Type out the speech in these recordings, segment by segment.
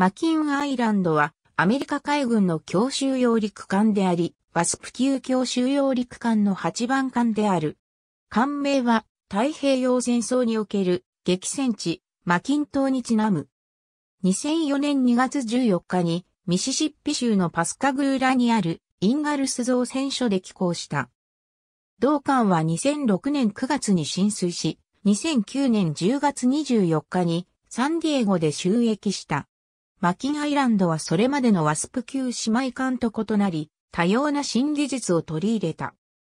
マキンアイランドはアメリカ海軍の強襲揚陸艦であり、ワスプ級強襲揚陸艦の8番艦である。艦名は太平洋戦争における激戦地マキン島にちなむ。2004年2月14日にミシシッピ州のパスカグーラにあるインガルス造船所で寄港した。同艦は2006年9月に浸水し、2009年10月24日にサンディエゴで収益した。マキンアイランドはそれまでのワスプ級姉妹艦と異なり、多様な新技術を取り入れた。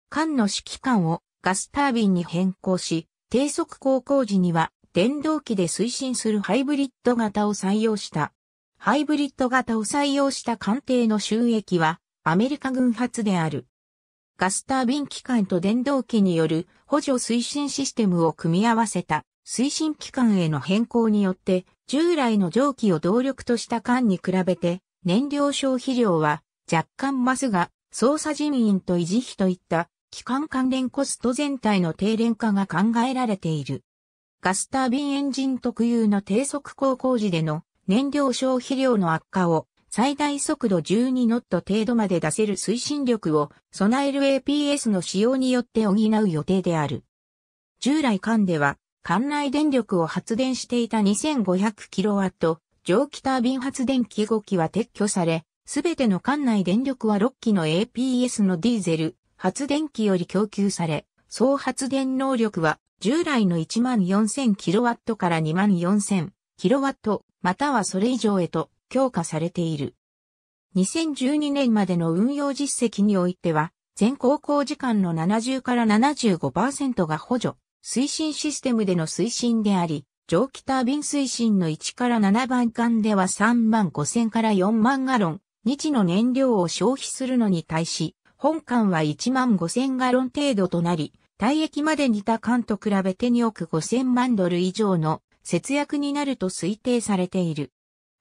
艦の指揮官をガスタービンに変更し、低速航行時には電動機で推進するハイブリッド型を採用した。ハイブリッド型を採用した艦艇の収益はアメリカ軍発である。ガスタービン機関と電動機による補助推進システムを組み合わせた推進機関への変更によって従来の蒸気を動力とした缶に比べて、燃料消費量は若干増すが、操作人員と維持費といった機関関連コスト全体の低廉化が考えられている。ガスタービンエンジン特有の低速航工時での燃料消費量の悪化を最大速度12ノット程度まで出せる推進力を備える APS の使用によって補う予定である。従来間では管内電力を発電していた 2500kW 蒸気タービン発電機5機は撤去され、すべての管内電力は6機の APS のディーゼル発電機より供給され、総発電能力は従来の 14000kW から 24000kW またはそれ以上へと強化されている。2012年までの運用実績においては、全高校時間の70から75%が補助、推進システムでの推進であり、蒸気タービン推進の1から7番間では3万5000から4万ガロン、日の燃料を消費するのに対し、本艦は1万5000ガロン程度となり、退役まで似た艦と比べて2億5000万ドル以上の節約になると推定されている。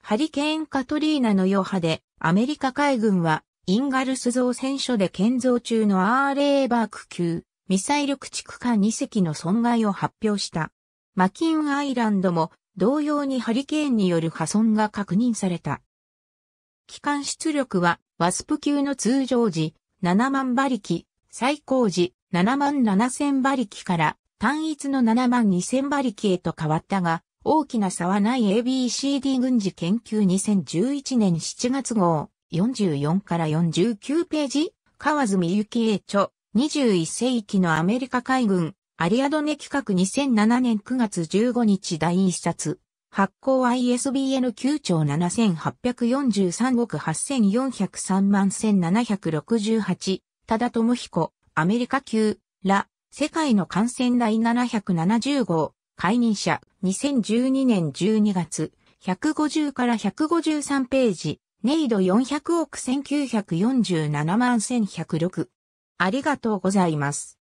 ハリケーンカトリーナの余波で、アメリカ海軍は、インガルス造船所で建造中のアーレーバーク級ミサイル駆逐艦2隻の損害を発表した。マキンアイランドも同様にハリケーンによる破損が確認された。機関出力はワスプ級の通常時7万馬力、最高時7万7千馬力から単一の7万2千馬力へと変わったが、大きな差はない ABCD 軍事研究2011年7月号44から49ページ、川住幸栄著21世紀のアメリカ海軍、アリアドネ企画2007年9月15日第1冊、発行 ISBN 9兆7843億8403万1768、多田智彦、アメリカ級、ら、世界の感染第770号、解任者、2012年12月、150から153ページ、ネイド400億1947万1106。ありがとうございます。